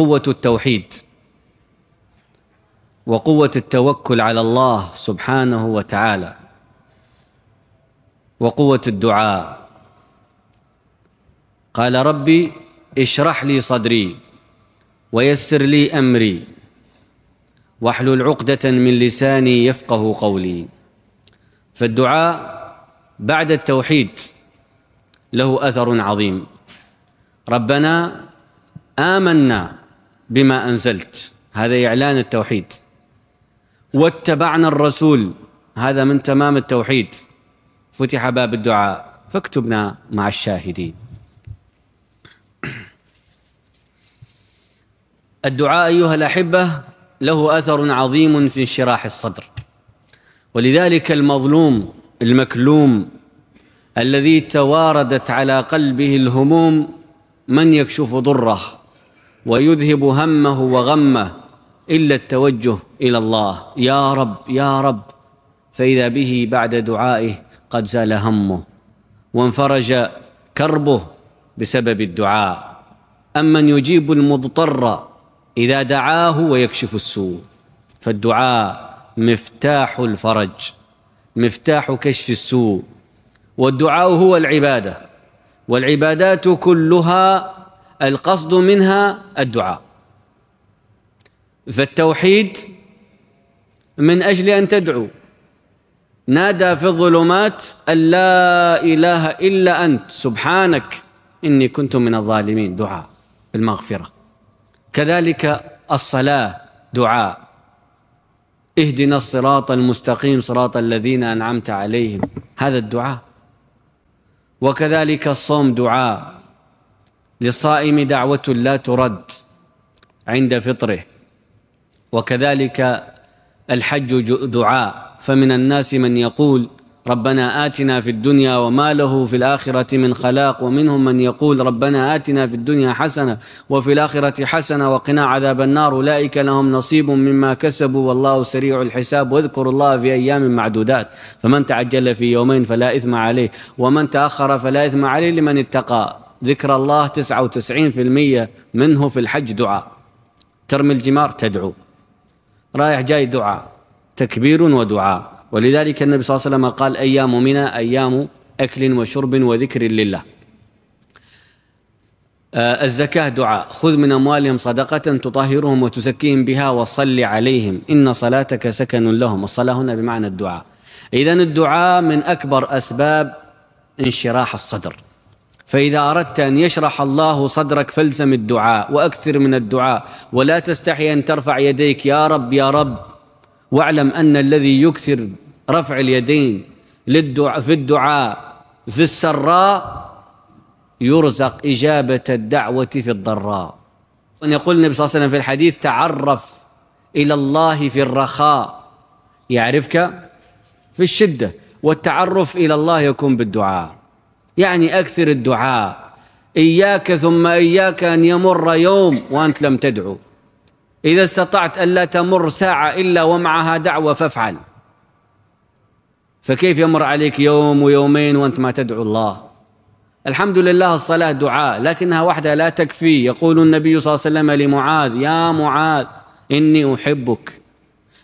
قوه التوحيد وقوه التوكل على الله سبحانه وتعالى وقوه الدعاء قال ربي اشرح لي صدري ويسر لي امري واحلل عقده من لساني يفقه قولي فالدعاء بعد التوحيد له اثر عظيم ربنا امنا بما انزلت هذا اعلان التوحيد واتبعنا الرسول هذا من تمام التوحيد فتح باب الدعاء فاكتبنا مع الشاهدين الدعاء ايها الاحبه له اثر عظيم في انشراح الصدر ولذلك المظلوم المكلوم الذي تواردت على قلبه الهموم من يكشف ضره ويذهب همه وغمه الا التوجه الى الله يا رب يا رب فاذا به بعد دعائه قد زال همه وانفرج كربه بسبب الدعاء امن يجيب المضطر اذا دعاه ويكشف السوء فالدعاء مفتاح الفرج مفتاح كشف السوء والدعاء هو العباده والعبادات كلها القصد منها الدعاء فالتوحيد من اجل ان تدعو نادى في الظلمات ان لا اله الا انت سبحانك اني كنت من الظالمين دعاء بالمغفره كذلك الصلاه دعاء اهدنا الصراط المستقيم صراط الذين انعمت عليهم هذا الدعاء وكذلك الصوم دعاء للصائم دعوة لا ترد عند فطره وكذلك الحج دعاء فمن الناس من يقول ربنا آتنا في الدنيا وما له في الآخرة من خلاق ومنهم من يقول ربنا آتنا في الدنيا حسنة وفي الآخرة حسنة وقنا عذاب النار أولئك لهم نصيب مما كسبوا والله سريع الحساب واذكروا الله في أيام معدودات فمن تعجل في يومين فلا إثم عليه ومن تأخر فلا إثم عليه لمن اتقى ذكر الله تسعة وتسعين في المية منه في الحج دعاء ترمي الجمار تدعو رايح جاي دعاء تكبير ودعاء ولذلك النبي صلى الله عليه وسلم قال أيام منى أيام أكل وشرب وذكر لله آه، الزكاة دعاء خذ من أموالهم صدقة تطهرهم وتزكيهم بها وصل عليهم إن صلاتك سكن لهم الصلاة هنا بمعنى الدعاء إذا الدعاء من أكبر أسباب انشراح الصدر فإذا أردت أن يشرح الله صدرك فالزم الدعاء وأكثر من الدعاء ولا تستحي أن ترفع يديك يا رب يا رب واعلم أن الذي يكثر رفع اليدين للدعاء في الدعاء في السراء يرزق إجابة الدعوة في الضراء يقول النبي صلى الله عليه وسلم في الحديث تعرف إلى الله في الرخاء يعرفك في الشدة والتعرف إلى الله يكون بالدعاء يعني أكثر الدعاء إياك ثم إياك أن يمر يوم وأنت لم تدعو إذا استطعت ألا تمر ساعة إلا ومعها دعوة فافعل فكيف يمر عليك يوم ويومين وأنت ما تدعو الله الحمد لله الصلاة دعاء لكنها وحدها لا تكفي يقول النبي صلى الله عليه وسلم لمعاذ يا معاذ إني أحبك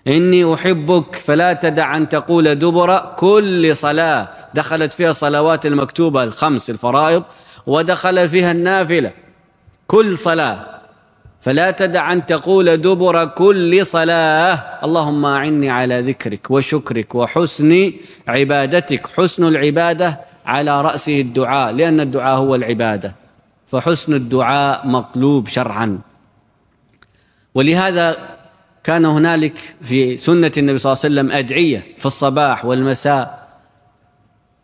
إني أحبك فلا تدع أن تقول دبر كل صلاة دخلت فيها صلوات المكتوبة الخمس الفرائض ودخل فيها النافلة كل صلاة فلا تدع أن تقول دبر كل صلاة اللهم أعني على ذكرك وشكرك وحسن عبادتك حسن العبادة على رأسه الدعاء لأن الدعاء هو العبادة فحسن الدعاء مطلوب شرعا ولهذا كان هنالك في سنة النبي صلى الله عليه وسلم أدعية في الصباح والمساء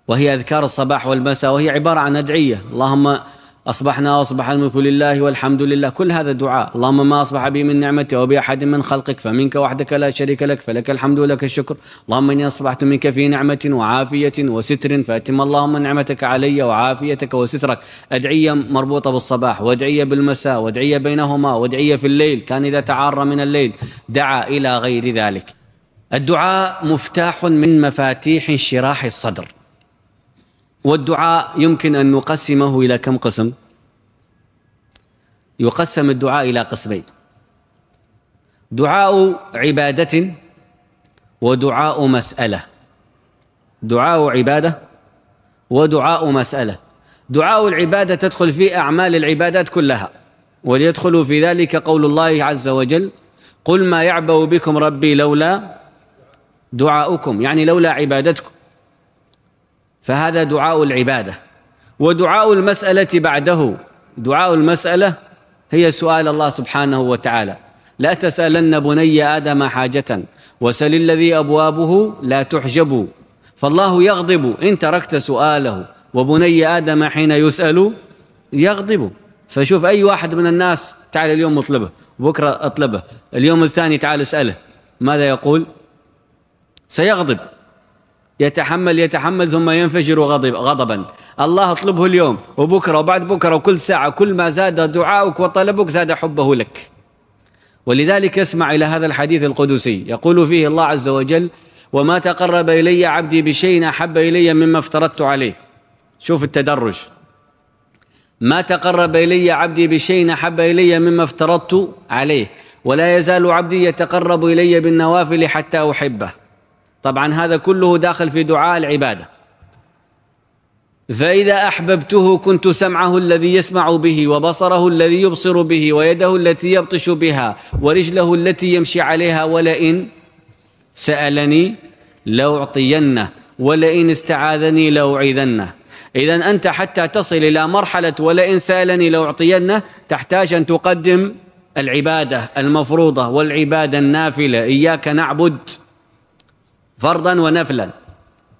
وهي أذكار الصباح والمساء وهي عبارة عن أدعية اللهم أصبحنا وأصبح الملك لله والحمد لله كل هذا دعاء اللهم ما أصبح بي من نعمة أو بأحد من خلقك فمنك وحدك لا شريك لك فلك الحمد ولك الشكر اللهم إني أصبحت منك في نعمة وعافية وستر فأتم اللهم نعمتك علي وعافيتك وسترك أدعية مربوطة بالصباح وأدعية بالمساء وأدعية بينهما وأدعية في الليل كان إذا تعار من الليل دعا إلى غير ذلك الدعاء مفتاح من مفاتيح انشراح الصدر والدعاء يمكن أن نقسمه إلى كم قسم يقسم الدعاء إلى قسمين دعاء عبادة ودعاء مسألة دعاء عبادة ودعاء مسألة دعاء العبادة تدخل في أعمال العبادات كلها وليدخل في ذلك قول الله عز وجل قل ما يعبأ بكم ربي لولا دعاؤكم يعني لولا عبادتكم فهذا دعاء العباده ودعاء المساله بعده دعاء المساله هي سؤال الله سبحانه وتعالى لا تسالن بني ادم حاجه وسل الذي ابوابه لا تحجب فالله يغضب ان تركت سؤاله وبني ادم حين يسال يغضب فشوف اي واحد من الناس تعال اليوم اطلبه بكره اطلبه اليوم الثاني تعال اساله ماذا يقول سيغضب يتحمل يتحمل ثم ينفجر غضب غضبا الله اطلبه اليوم وبكرة وبعد بكرة وكل ساعة كل ما زاد دعاؤك وطلبك زاد حبه لك ولذلك اسمع إلى هذا الحديث القدسي يقول فيه الله عز وجل وما تقرب إلي عبدي بشيء أحب إلي مما افترضت عليه شوف التدرج ما تقرب إلي عبدي بشيء أحب إلي مما افترضت عليه ولا يزال عبدي يتقرب إلي بالنوافل حتى أحبه طبعا هذا كله داخل في دعاء العباده فاذا احببته كنت سمعه الذي يسمع به وبصره الذي يبصر به ويده التي يبطش بها ورجله التي يمشي عليها ولئن سالني لاعطينه ولئن استعاذني لاعيذنه اذا انت حتى تصل الى مرحله ولئن سالني لاعطينه تحتاج ان تقدم العباده المفروضه والعباده النافله اياك نعبد فرضا ونفلا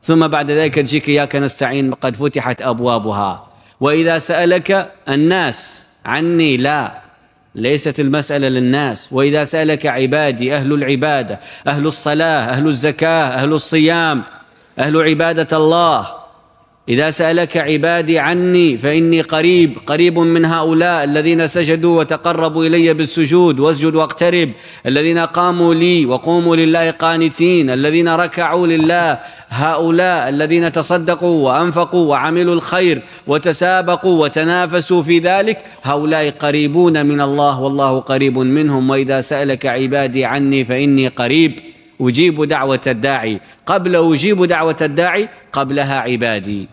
ثم بعد ذلك تجيك إياك نستعين قد فتحت أبوابها وإذا سألك الناس عني لا ليست المسألة للناس وإذا سألك عبادي أهل العبادة أهل الصلاة أهل الزكاة أهل الصيام أهل عبادة الله إذا سألك عبادي عني فإني قريب قريب من هؤلاء الذين سجدوا وتقربوا إلي بالسجود واسجد واقترب الذين قاموا لي وقوموا لله قانتين الذين ركعوا لله هؤلاء الذين تصدقوا وأنفقوا وعملوا الخير وتسابقوا وتنافسوا في ذلك هؤلاء قريبون من الله والله قريب منهم وإذا سألك عبادي عني فإني قريب أجيب دعوة الداعي قبل أجيب دعوة الداعي قبلها عبادي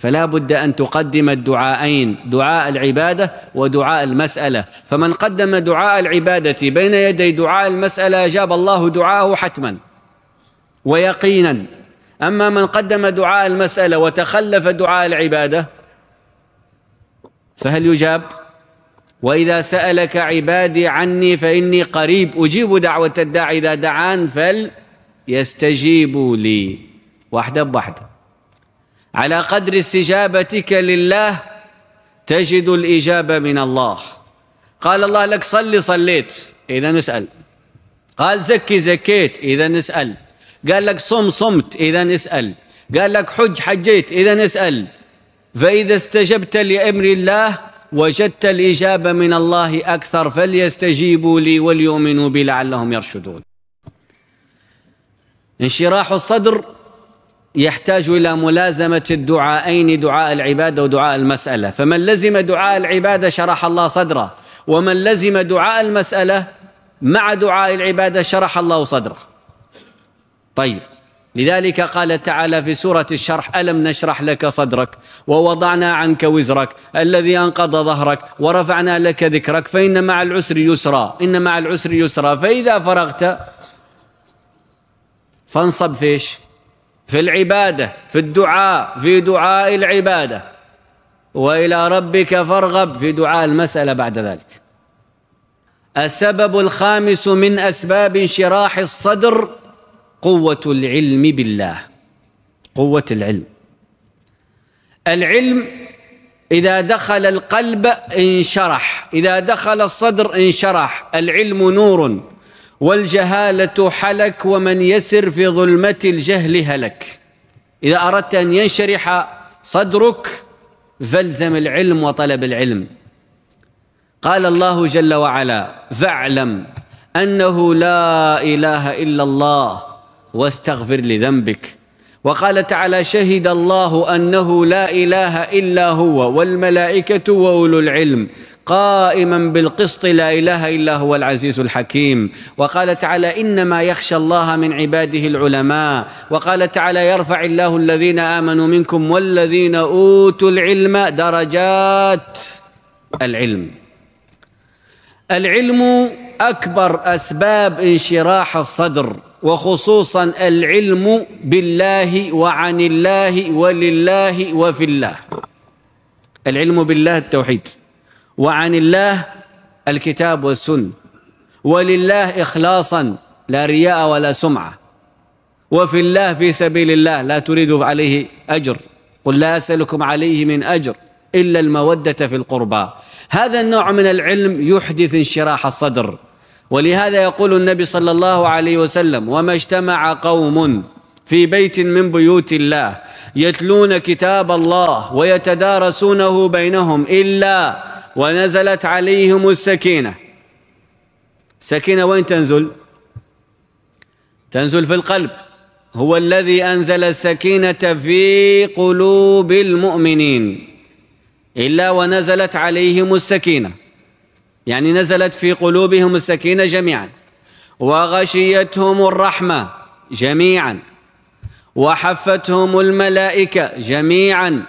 فلا بد ان تقدم الدعاءين دعاء العباده ودعاء المساله فمن قدم دعاء العباده بين يدي دعاء المساله اجاب الله دعاءه حتما ويقينا اما من قدم دعاء المساله وتخلف دعاء العباده فهل يجاب واذا سالك عبادي عني فاني قريب اجيب دعوه الداع اذا دعان فليستجيبوا لي واحده بواحده على قدر استجابتك لله تجد الإجابة من الله قال الله لك صلي صليت إذا نسأل قال زكي زكيت إذا نسأل قال لك صم صمت إذا نسأل قال لك حج حجيت إذا نسأل فإذا استجبت لأمر الله وجدت الإجابة من الله أكثر فليستجيبوا لي وليؤمنوا بي لعلهم يرشدون انشراح الصدر يحتاج الى ملازمه الدعائين دعاء العباده ودعاء المساله فمن لزم دعاء العباده شرح الله صدره ومن لزم دعاء المساله مع دعاء العباده شرح الله صدره طيب لذلك قال تعالى في سوره الشرح الم نشرح لك صدرك ووضعنا عنك وزرك الذي انقض ظهرك ورفعنا لك ذكرك فان مع العسر يسرا ان مع العسر يسرا فاذا فرغت فانصب فيش في العباده في الدعاء في دعاء العباده والى ربك فارغب في دعاء المساله بعد ذلك السبب الخامس من اسباب انشراح الصدر قوه العلم بالله قوه العلم العلم اذا دخل القلب انشرح اذا دخل الصدر انشرح العلم نور والجهالة حلك ومن يسر في ظلمة الجهل هلك إذا أردت أن ينشرح صدرك فالزم العلم وطلب العلم قال الله جل وعلا فاعلم أنه لا إله إلا الله واستغفر لذنبك وقال تعالى شهد الله أنه لا إله إلا هو والملائكة وأولو العلم قائما بالقسط لا اله الا هو العزيز الحكيم وقال تعالى انما يخشى الله من عباده العلماء وقال تعالى يرفع الله الذين امنوا منكم والذين اوتوا العلم درجات العلم العلم اكبر اسباب انشراح الصدر وخصوصا العلم بالله وعن الله ولله وفي الله العلم بالله التوحيد وعن الله الكتاب والسنة ولله إخلاصا لا رياء ولا سمعة وفي الله في سبيل الله لا تريد عليه أجر قل لا أسألكم عليه من أجر إلا المودة في القربى هذا النوع من العلم يحدث انشراح الصدر ولهذا يقول النبي صلى الله عليه وسلم وما اجتمع قوم في بيت من بيوت الله يتلون كتاب الله ويتدارسونه بينهم إلا ونزلت عليهم السكينة السكينة وين تنزل تنزل في القلب هو الذي أنزل السكينة في قلوب المؤمنين إلا ونزلت عليهم السكينة يعني نزلت في قلوبهم السكينة جميعا وغشيتهم الرحمة جميعا وحفتهم الملائكة جميعا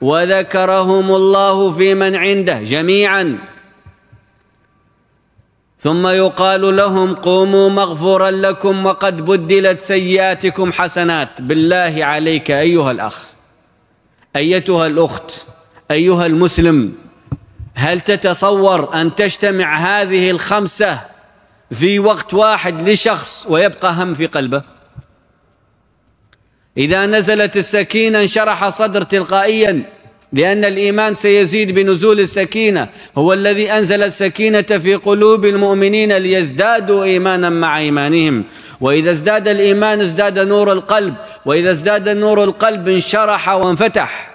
وذكرهم الله في من عنده جميعا ثم يقال لهم قوموا مغفورا لكم وقد بدلت سيئاتكم حسنات بالله عليك ايها الاخ ايتها الاخت ايها المسلم هل تتصور ان تجتمع هذه الخمسه في وقت واحد لشخص ويبقى هم في قلبه إذا نزلت السكينة انشرح صدر تلقائيا لأن الإيمان سيزيد بنزول السكينة هو الذي أنزل السكينة في قلوب المؤمنين ليزدادوا إيمانا مع إيمانهم وإذا ازداد الإيمان ازداد نور القلب وإذا ازداد نور القلب انشرح وانفتح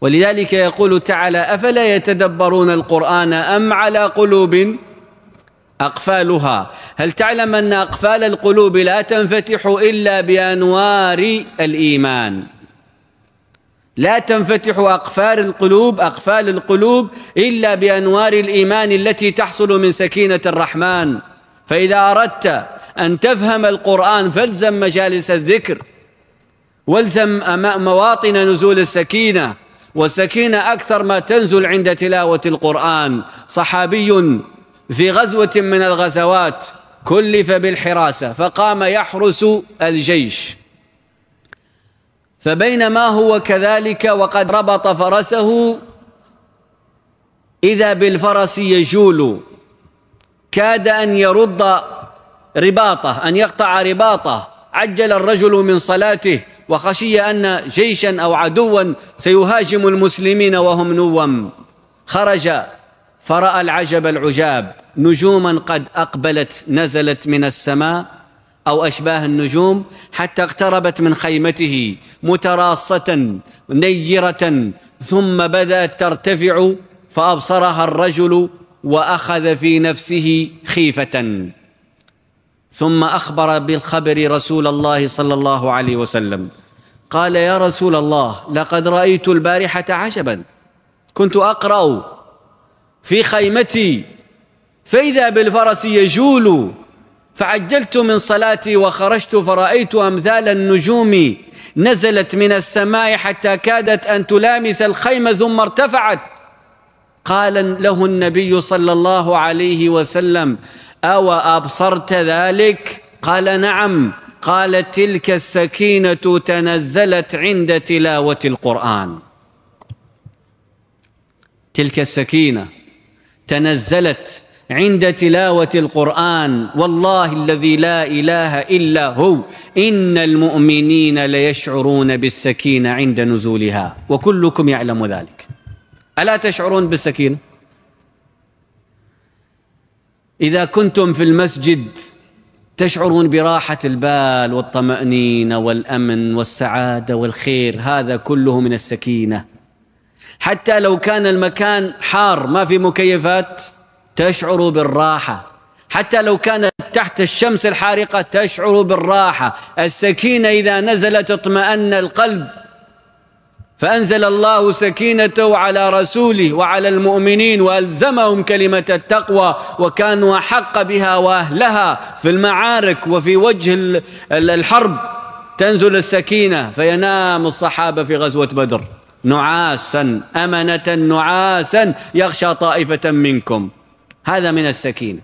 ولذلك يقول تعالى أفلا يتدبرون القرآن أم على قلوب أقفالها هل تعلم أن أقفال القلوب لا تنفتح إلا بأنوار الإيمان لا تنفتح أقفال القلوب أقفال القلوب إلا بأنوار الإيمان التي تحصل من سكينة الرحمن فإذا أردت أن تفهم القرآن فالزم مجالس الذكر والزم مواطن نزول السكينة والسكينة أكثر ما تنزل عند تلاوة القرآن صحابي في غزوة من الغزوات كلف بالحراسة فقام يحرس الجيش فبينما هو كذلك وقد ربط فرسه إذا بالفرس يجول كاد أن يرد رباطه أن يقطع رباطه عجل الرجل من صلاته وخشي أن جيشا أو عدوا سيهاجم المسلمين وهم نوم خرج فراى العجب العجاب نجوما قد اقبلت نزلت من السماء او اشباه النجوم حتى اقتربت من خيمته متراصه نيره ثم بدات ترتفع فابصرها الرجل واخذ في نفسه خيفه ثم اخبر بالخبر رسول الله صلى الله عليه وسلم قال يا رسول الله لقد رايت البارحه عجبا كنت اقرا في خيمتي فإذا بالفرس يجول فعجلت من صلاتي وخرجت فرأيت أمثال النجوم نزلت من السماء حتى كادت أن تلامس الخيمة ثم ارتفعت قال له النبي صلى الله عليه وسلم أو أبصرت ذلك قال نعم قال تلك السكينة تنزلت عند تلاوة القرآن تلك السكينة تنزلت عند تلاوه القران والله الذي لا اله الا هو ان المؤمنين ليشعرون بالسكينه عند نزولها وكلكم يعلم ذلك الا تشعرون بالسكينه اذا كنتم في المسجد تشعرون براحه البال والطمانينه والامن والسعاده والخير هذا كله من السكينه حتى لو كان المكان حار ما في مكيفات تشعر بالراحة حتى لو كانت تحت الشمس الحارقة تشعر بالراحة السكينة إذا نزلت اطمأن القلب فأنزل الله سكينته على رسوله وعلى المؤمنين وألزمهم كلمة التقوى وكانوا أحق بها وأهلها في المعارك وفي وجه الحرب تنزل السكينة فينام الصحابة في غزوة بدر نعاسا امنه نعاسا يغشى طائفه منكم هذا من السكينه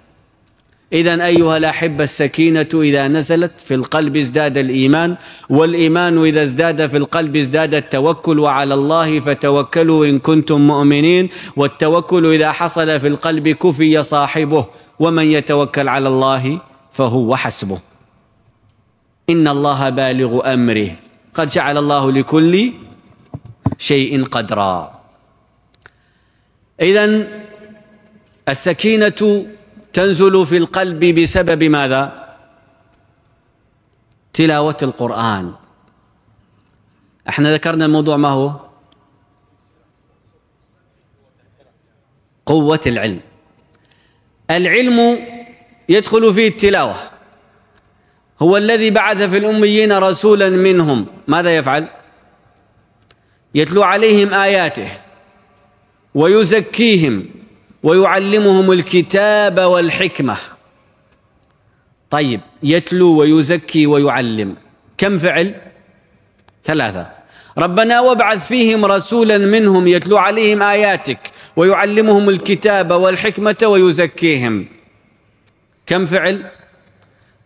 اذا ايها الاحبه السكينه اذا نزلت في القلب ازداد الايمان والايمان اذا ازداد في القلب ازداد التوكل وعلى الله فتوكلوا ان كنتم مؤمنين والتوكل اذا حصل في القلب كفي صاحبه ومن يتوكل على الله فهو حسبه ان الله بالغ امره قد جعل الله لكل شيء قدرا إذا السكينة تنزل في القلب بسبب ماذا؟ تلاوة القرآن احنا ذكرنا الموضوع ما هو؟ قوة العلم العلم يدخل فيه التلاوة هو الذي بعث في الأميين رسولا منهم ماذا يفعل؟ يتلو عليهم آياته ويزكيهم ويعلمهم الكتاب والحكمة طيب يتلو ويزكي ويعلم كم فعل؟ ثلاثة ربنا وابعث فيهم رسولا منهم يتلو عليهم آياتك ويعلمهم الكتاب والحكمة ويزكيهم كم فعل؟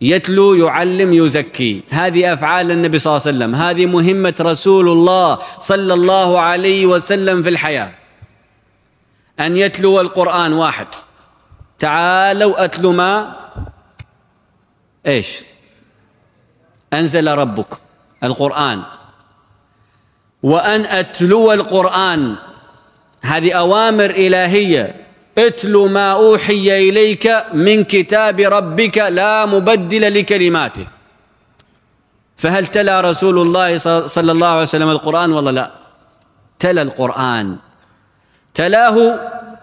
يتلو يعلم يزكي هذه افعال النبي صلى الله عليه وسلم هذه مهمه رسول الله صلى الله عليه وسلم في الحياه ان يتلو القران واحد تعالوا اتلو ما ايش انزل ربك القران وان اتلو القران هذه اوامر الهيه اتل ما اوحي اليك من كتاب ربك لا مبدل لكلماته فهل تلا رسول الله صلى الله عليه وسلم القران والله لا تلا القران تلاه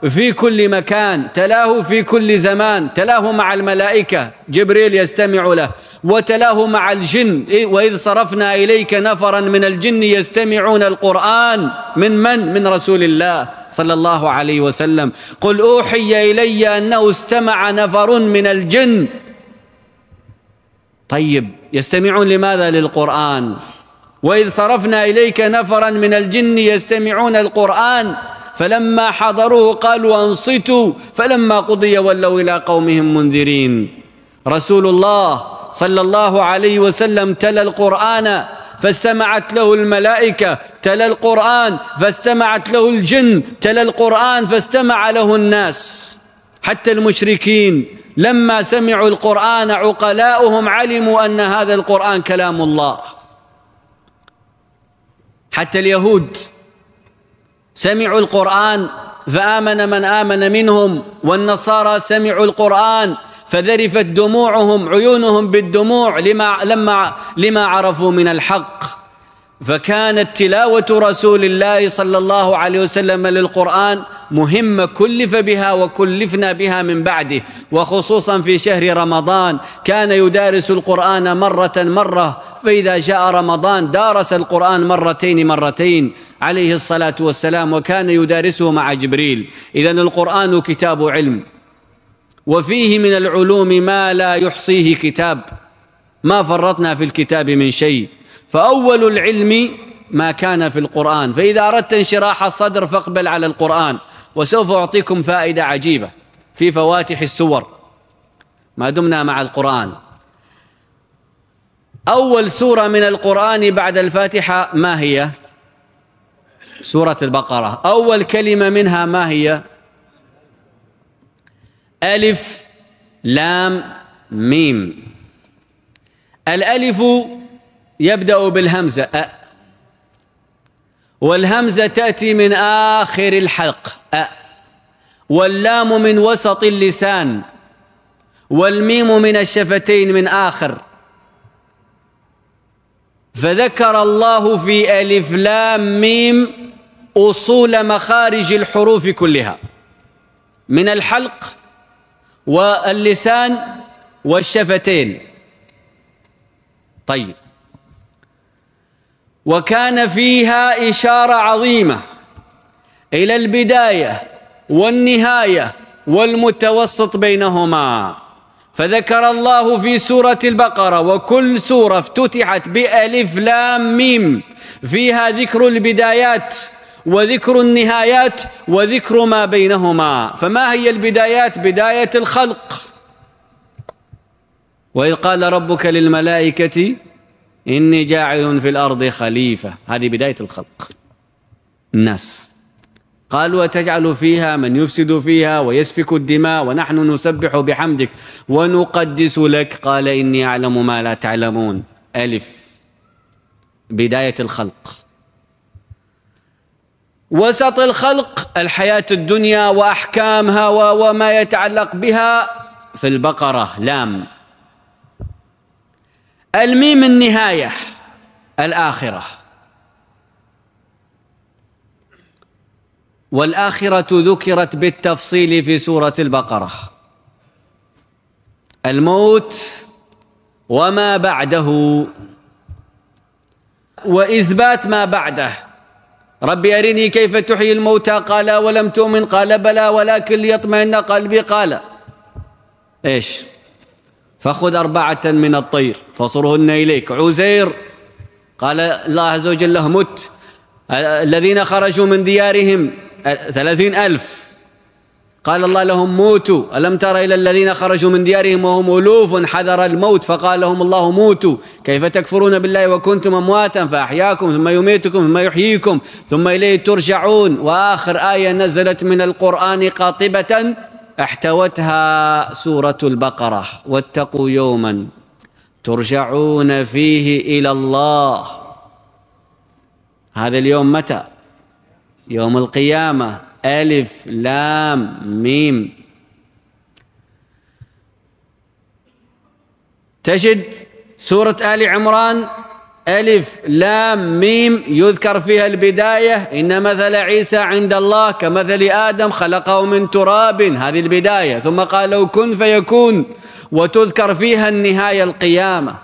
في كل مكان تلاه في كل زمان تلاه مع الملائكة جبريل يستمع له وتلاه مع الجن إيه، وإذ صرفنا إليك نفرا من الجن يستمعون القرآن من من؟ من رسول الله صلى الله عليه وسلم قل أوحي إلي أنه استمع نفر من الجن طيب يستمعون لماذا للقرآن وإذ صرفنا إليك نفرا من الجن يستمعون القرآن فلما حضروه قالوا أنصتوا فلما قضي ولوا إلى قومهم منذرين رسول الله صلى الله عليه وسلم تلا القرآن فاستمعت له الملائكة تلا القرآن فاستمعت له الجن تلا القرآن فاستمع له الناس حتى المشركين لما سمعوا القرآن عقلاؤهم علموا أن هذا القرآن كلام الله حتى اليهود سمعوا القرآن فآمن من آمن منهم والنصارى سمعوا القرآن فذرفت دموعهم عيونهم بالدموع لما لما لما عرفوا من الحق فكانت تلاوة رسول الله صلى الله عليه وسلم للقرآن مهمة كلف بها وكلفنا بها من بعده وخصوصا في شهر رمضان كان يدارس القرآن مرة مرة فإذا جاء رمضان دارس القرآن مرتين مرتين عليه الصلاة والسلام وكان يدارسه مع جبريل إذا القرآن كتاب علم وفيه من العلوم ما لا يحصيه كتاب ما فرطنا في الكتاب من شيء فأول العلم ما كان في القرآن فإذا أردت انشراح الصدر فاقبل على القرآن وسوف أعطيكم فائدة عجيبة في فواتح السور ما دمنا مع القرآن أول سورة من القرآن بعد الفاتحة ما هي؟ سورة البقرة أول كلمة منها ما هي؟ ألف لام ميم الألف يبدأ بالهمزة أ والهمزة تأتي من آخر الحلق أ واللام من وسط اللسان والميم من الشفتين من آخر فذكر الله في ألف لام ميم أصول مخارج الحروف كلها من الحلق واللسان والشفتين طيب وكان فيها إشارة عظيمة إلى البداية والنهاية والمتوسط بينهما فذكر الله في سورة البقرة وكل سورة افتتحت بألف لام ميم فيها ذكر البدايات وذكر النهايات وذكر ما بينهما فما هي البدايات بداية الخلق وإذ قال ربك للملائكة إني جاعل في الأرض خليفة هذه بداية الخلق الناس قال وتجعل فيها من يفسد فيها ويسفك الدماء ونحن نسبح بحمدك ونقدس لك قال إني أعلم ما لا تعلمون ألف بداية الخلق وسط الخلق الحياة الدنيا وأحكامها وما يتعلق بها في البقرة لام الميم النهاية الآخرة والآخرة ذكرت بالتفصيل في سورة البقرة الموت وما بعده وإثبات ما بعده رب أرني كيف تحيي الموتى قال ولم تؤمن قال بلى ولكن ليطمئن قلبي قال إيش؟ فخذ أربعة من الطير فصرهن إليك عزير قال الله عز وجل له مت الذين خرجوا من ديارهم ثلاثين ألف قال الله لهم موتوا ألم تر إلى الذين خرجوا من ديارهم وهم ألوف حذر الموت فقال لهم الله موتوا كيف تكفرون بالله وكنتم أمواتا فأحياكم ثم يميتكم ثم يحييكم ثم إليه ترجعون وآخر آية نزلت من القرآن قاطبة احتوتها سوره البقره واتقوا يوما ترجعون فيه الى الله هذا اليوم متى يوم القيامه الف لام ميم تجد سوره ال عمران ألف لام ميم يذكر فيها البداية إن مثل عيسى عند الله كمثل آدم خلقه من تراب هذه البداية ثم قال لو كن فيكون وتذكر فيها النهاية القيامة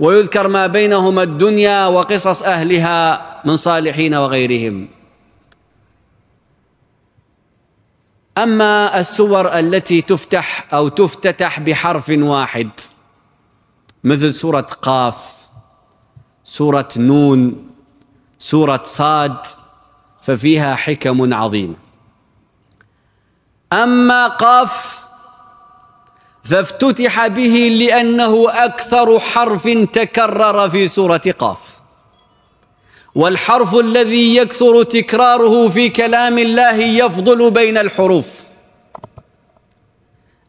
ويذكر ما بينهما الدنيا وقصص أهلها من صالحين وغيرهم أما السور التي تفتح أو تفتتح بحرف واحد مثل سورة قاف سورة نون سورة صاد ففيها حكم عظيمة أما قاف فافتتح به لأنه أكثر حرف تكرر في سورة قاف والحرف الذي يكثر تكراره في كلام الله يفضل بين الحروف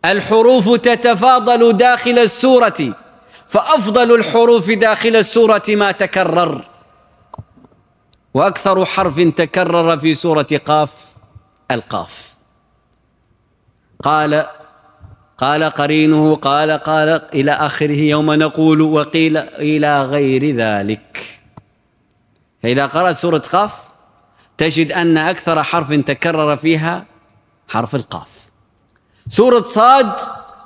الحروف تتفاضل داخل السورة فأفضل الحروف داخل السورة ما تكرر وأكثر حرف تكرر في سورة قاف القاف قال قال قرينه قال قال إلى آخره يوم نقول وقيل إلى غير ذلك فإذا قرأت سورة قاف تجد أن أكثر حرف تكرر فيها حرف القاف سورة صاد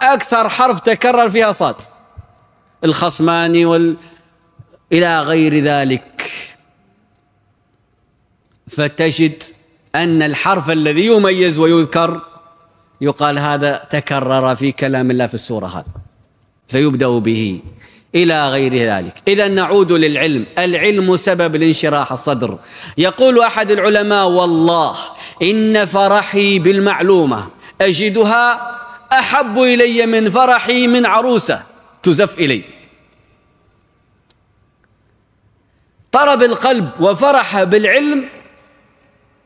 أكثر حرف تكرر فيها صاد الخصمان وال إلى غير ذلك فتجد أن الحرف الذي يميز ويذكر يقال هذا تكرر في كلام الله في السورة هذا فيبدأ به إلى غير ذلك إذا نعود للعلم العلم سبب لانشراح الصدر يقول أحد العلماء والله إن فرحي بالمعلومة أجدها أحب إلي من فرحي من عروسة تزف إلي طرب القلب وفرح بالعلم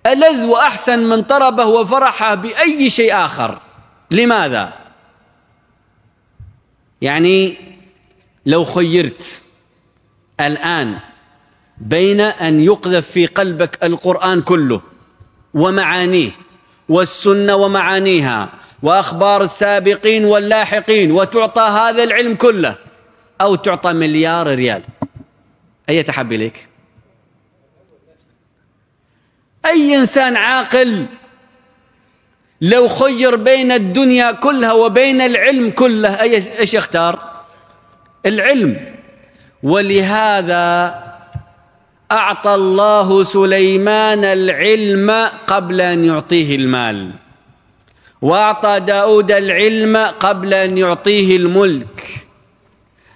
ألذ وأحسن من طربه وفرح بأي شيء آخر لماذا؟ يعني لو خيرت الآن بين أن يقذف في قلبك القرآن كله ومعانيه والسنة ومعانيها وأخبار السابقين واللاحقين وتعطى هذا العلم كله أو تعطى مليار ريال أي تحب إليك أي إنسان عاقل لو خير بين الدنيا كلها وبين العلم كله أي إيش يختار العلم ولهذا أعطى الله سليمان العلم قبل أن يعطيه المال وأعطى داود العلم قبل أن يعطيه الملك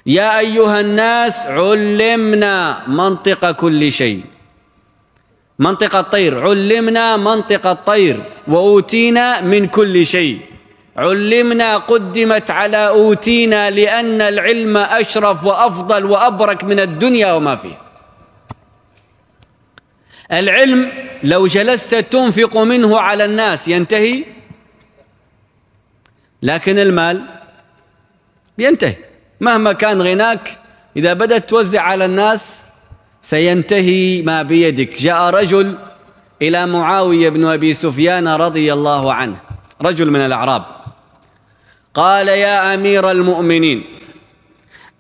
يا أيها الناس علمنا منطق كل شيء منطق الطير علمنا منطق الطير وأوتينا من كل شيء علمنا قدمت على أوتينا لأن العلم أشرف وأفضل وأبرك من الدنيا وما فيها العلم لو جلست تنفق منه على الناس ينتهي لكن المال بينتهي مهما كان غناك إذا بدأت توزع على الناس سينتهي ما بيدك جاء رجل إلى معاوية بن أبي سفيان رضي الله عنه رجل من الأعراب قال يا أمير المؤمنين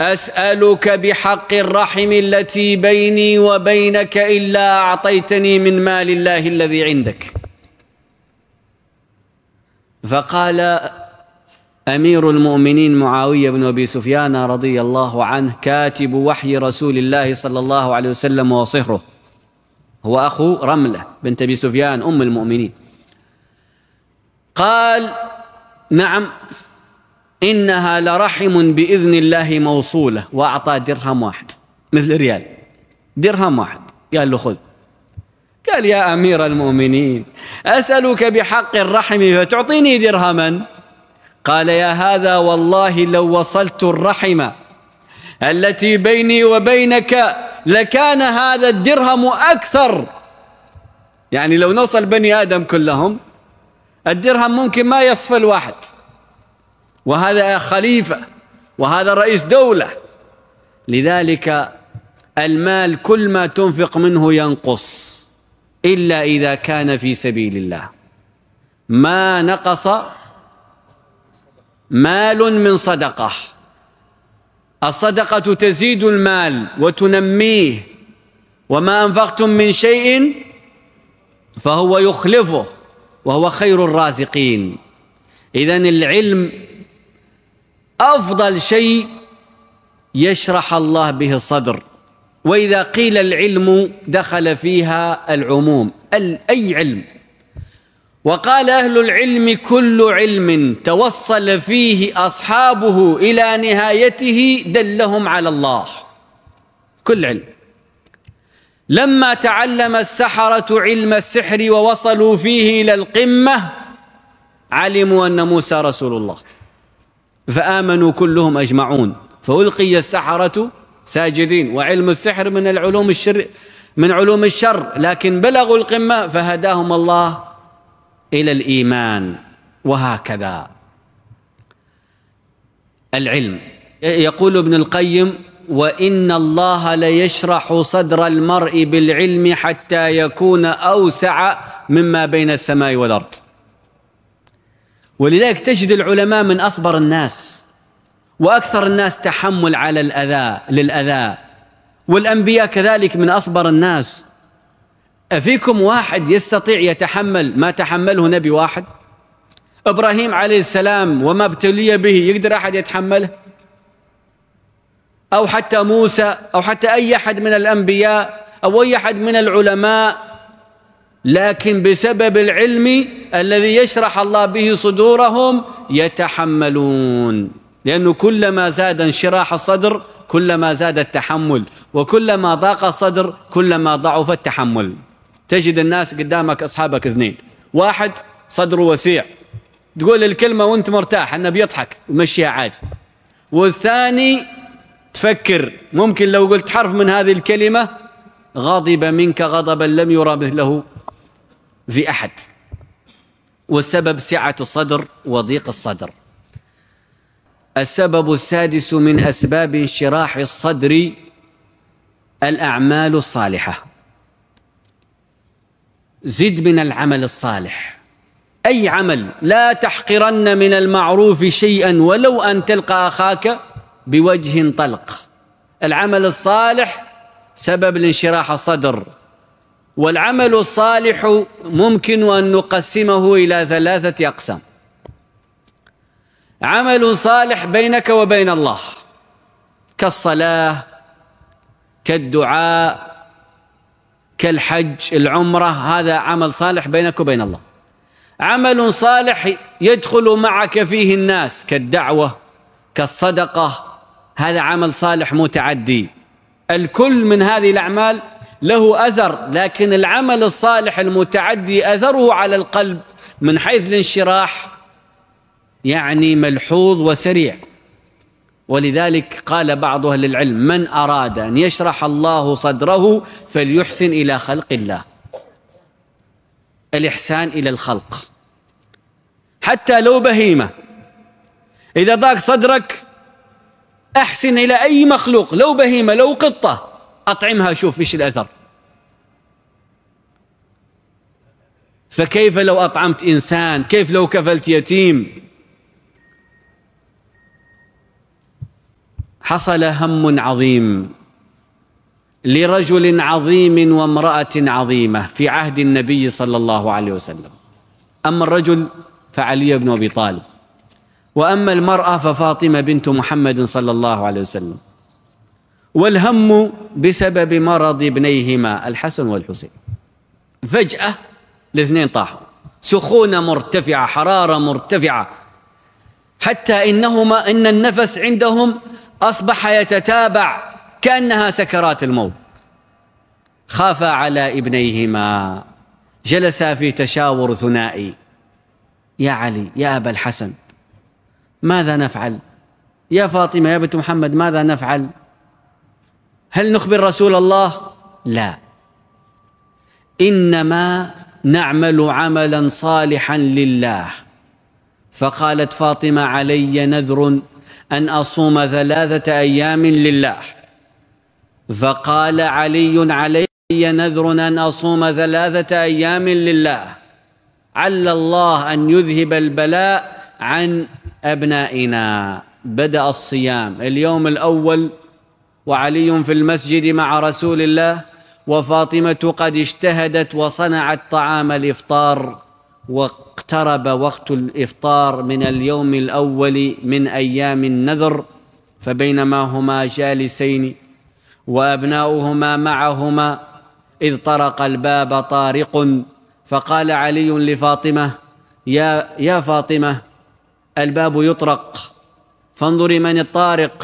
أسألك بحق الرحم التي بيني وبينك إلا أعطيتني من مال الله الذي عندك فقال امير المؤمنين معاويه بن ابي سفيان رضي الله عنه كاتب وحي رسول الله صلى الله عليه وسلم وصهره هو اخو رمله بنت ابي سفيان ام المؤمنين قال نعم انها لرحم باذن الله موصوله واعطاه درهم واحد مثل ريال درهم واحد قال له خذ قال يا امير المؤمنين اسالك بحق الرحم فتعطيني درهما قال يا هذا والله لو وصلت الرحم التي بيني وبينك لكان هذا الدرهم أكثر يعني لو نوصل بني آدم كلهم الدرهم ممكن ما يصف الواحد وهذا خليفة وهذا رئيس دولة لذلك المال كل ما تنفق منه ينقص إلا إذا كان في سبيل الله ما نقص مال من صدقة الصدقة تزيد المال وتنميه وما أنفقتم من شيء فهو يخلفه وهو خير الرازقين إذا العلم أفضل شيء يشرح الله به الصدر وإذا قيل العلم دخل فيها العموم أي علم وقال أهل العلم كل علم توصل فيه أصحابه إلى نهايته دلهم على الله كل علم لما تعلم السحرة علم السحر ووصلوا فيه إلى القمة علموا أن موسى رسول الله فآمنوا كلهم أجمعون فألقي السحرة ساجدين وعلم السحر من العلوم الشر من علوم الشر لكن بلغوا القمة فهداهم الله الى الايمان وهكذا العلم يقول ابن القيم وان الله ليشرح صدر المرء بالعلم حتى يكون اوسع مما بين السماء والارض ولذلك تجد العلماء من اصبر الناس واكثر الناس تحمل على الاذى للاذى والانبياء كذلك من اصبر الناس أفيكم واحد يستطيع يتحمل ما تحمله نبي واحد إبراهيم عليه السلام وما ابتلي به يقدر أحد يتحمله أو حتى موسى أو حتى أي أحد من الأنبياء أو أي أحد من العلماء لكن بسبب العلم الذي يشرح الله به صدورهم يتحملون لأنه كلما زاد انشراح الصدر كلما زاد التحمل وكلما ضاق الصدر كلما ضعف التحمل تجد الناس قدامك أصحابك اثنين واحد صدره وسيع تقول الكلمة وانت مرتاح انه بيضحك ومشيها عادي والثاني تفكر ممكن لو قلت حرف من هذه الكلمة غضب منك غضبا لم يرى مثله في أحد والسبب سعة الصدر وضيق الصدر السبب السادس من أسباب انشراح الصدر الأعمال الصالحة زد من العمل الصالح أي عمل لا تحقرن من المعروف شيئا ولو أن تلقى أخاك بوجه طلق العمل الصالح سبب لانشراح الصدر والعمل الصالح ممكن أن نقسمه إلى ثلاثة أقسام عمل صالح بينك وبين الله كالصلاة كالدعاء كالحج العمرة هذا عمل صالح بينك وبين الله عمل صالح يدخل معك فيه الناس كالدعوة كالصدقة هذا عمل صالح متعدي الكل من هذه الأعمال له أثر لكن العمل الصالح المتعدي أثره على القلب من حيث الانشراح يعني ملحوظ وسريع ولذلك قال بعض اهل العلم من اراد ان يشرح الله صدره فليحسن الى خلق الله الاحسان الى الخلق حتى لو بهيمه اذا ضاق صدرك احسن الى اي مخلوق لو بهيمه لو قطه اطعمها شوف ايش الاثر فكيف لو اطعمت انسان كيف لو كفلت يتيم حصل هم عظيم لرجل عظيم وامراه عظيمه في عهد النبي صلى الله عليه وسلم اما الرجل فعلي بن ابي طالب واما المراه ففاطمه بنت محمد صلى الله عليه وسلم والهم بسبب مرض ابنيهما الحسن والحسين فجاه الاثنين طاحوا سخونه مرتفعه حراره مرتفعه حتى انهما ان النفس عندهم أصبح يتتابع كأنها سكرات الموت خافا على ابنيهما جلسا في تشاور ثنائي يا علي يا أبا الحسن ماذا نفعل يا فاطمة يا بنت محمد ماذا نفعل هل نخبر رسول الله لا إنما نعمل عملا صالحا لله فقالت فاطمة علي نذر ان اصوم ثلاثه ايام لله فقال علي علي نذر ان اصوم ثلاثه ايام لله عل الله ان يذهب البلاء عن ابنائنا بدا الصيام اليوم الاول وعلي في المسجد مع رسول الله وفاطمه قد اجتهدت وصنعت طعام الافطار اقترب وقت الافطار من اليوم الاول من ايام النذر فبينما هما جالسين وابناؤهما معهما اذ طرق الباب طارق فقال علي لفاطمه يا يا فاطمه الباب يطرق فانظري من الطارق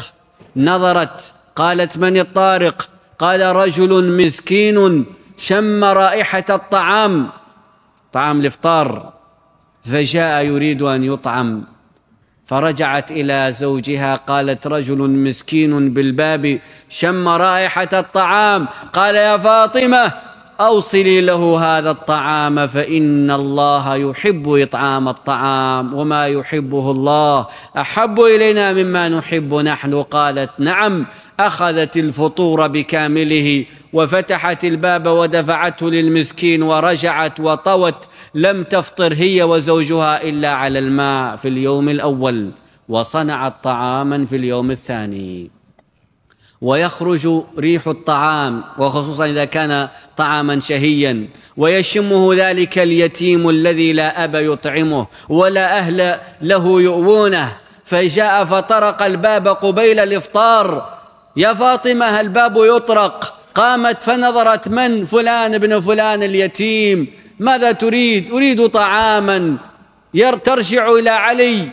نظرت قالت من الطارق قال رجل مسكين شم رائحه الطعام طعام الافطار فجاء يريد ان يطعم فرجعت الى زوجها قالت رجل مسكين بالباب شم رائحه الطعام قال يا فاطمه أوصلي له هذا الطعام فإن الله يحب إطعام الطعام وما يحبه الله أحب إلينا مما نحب نحن قالت نعم أخذت الفطور بكامله وفتحت الباب ودفعته للمسكين ورجعت وطوت لم تفطر هي وزوجها إلا على الماء في اليوم الأول وصنعت طعاما في اليوم الثاني ويخرج ريح الطعام وخصوصا اذا كان طعاما شهيا ويشمه ذلك اليتيم الذي لا اب يطعمه ولا اهل له يؤوونه فجاء فطرق الباب قبيل الافطار يا فاطمه الباب يطرق قامت فنظرت من فلان ابن فلان اليتيم ماذا تريد اريد طعاما ترجع الى علي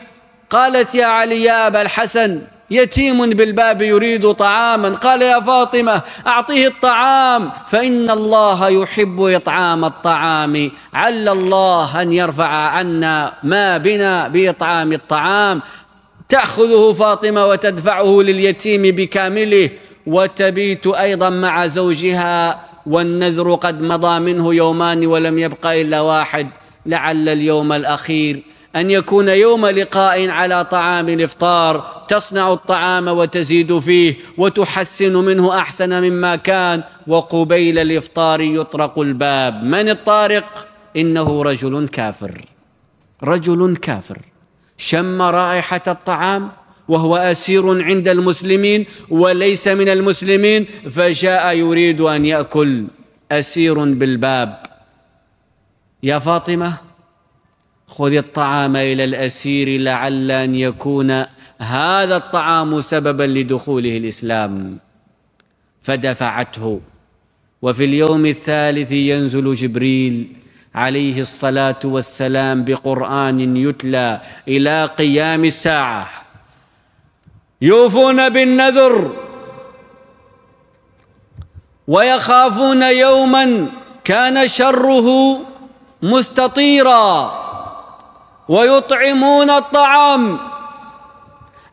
قالت يا علي يا ابا الحسن يتيم بالباب يريد طعاما قال يا فاطمة أعطيه الطعام فإن الله يحب إطعام الطعام عل الله أن يرفع عنا ما بنا بإطعام الطعام تأخذه فاطمة وتدفعه لليتيم بكامله وتبيت أيضا مع زوجها والنذر قد مضى منه يومان ولم يبق إلا واحد لعل اليوم الأخير أن يكون يوم لقاء على طعام الإفطار تصنع الطعام وتزيد فيه وتحسن منه أحسن مما كان وقبيل الإفطار يطرق الباب من الطارق؟ إنه رجل كافر رجل كافر شم رائحة الطعام وهو أسير عند المسلمين وليس من المسلمين فجاء يريد أن يأكل أسير بالباب يا فاطمة خذ الطعام الى الاسير لعل ان يكون هذا الطعام سببا لدخوله الاسلام فدفعته وفي اليوم الثالث ينزل جبريل عليه الصلاه والسلام بقران يتلى الى قيام الساعه يوفون بالنذر ويخافون يوما كان شره مستطيرا ويطعمون الطعام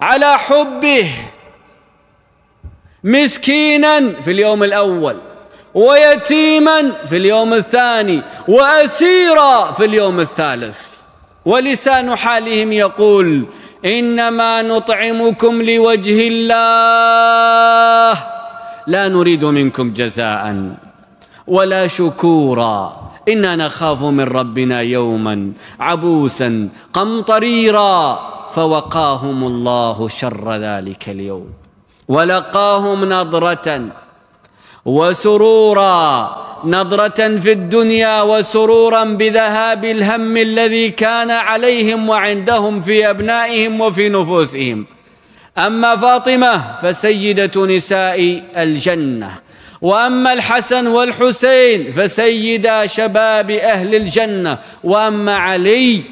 على حبه مسكينا في اليوم الأول ويتيما في اليوم الثاني وأسيرا في اليوم الثالث ولسان حالهم يقول إنما نطعمكم لوجه الله لا نريد منكم جزاء ولا شكورا إنا نخاف من ربنا يوما عبوسا قمطريرا فوقاهم الله شر ذلك اليوم ولقاهم نظرة وسرورا نظرة في الدنيا وسرورا بذهاب الهم الذي كان عليهم وعندهم في أبنائهم وفي نفوسهم أما فاطمة فسيدة نساء الجنة وأما الحسن والحسين فسيدا شباب أهل الجنة وأما علي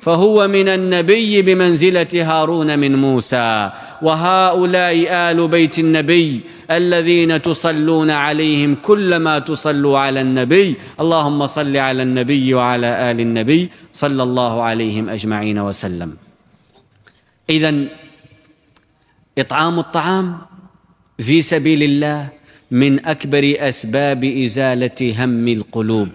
فهو من النبي بمنزلة هارون من موسى وهؤلاء آل بيت النبي الذين تصلون عليهم كلما تصلوا على النبي اللهم صل على النبي وعلى آل النبي صلى الله عليهم أجمعين وسلم إذا إطعام الطعام في سبيل الله من اكبر اسباب ازاله هم القلوب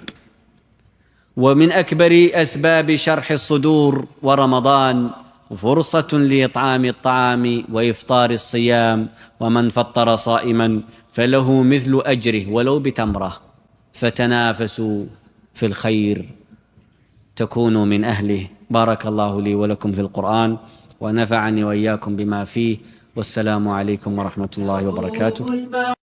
ومن اكبر اسباب شرح الصدور ورمضان فرصه لاطعام الطعام وافطار الصيام ومن فطر صائما فله مثل اجره ولو بتمره فتنافسوا في الخير تكونوا من اهله بارك الله لي ولكم في القران ونفعني واياكم بما فيه والسلام عليكم ورحمه الله وبركاته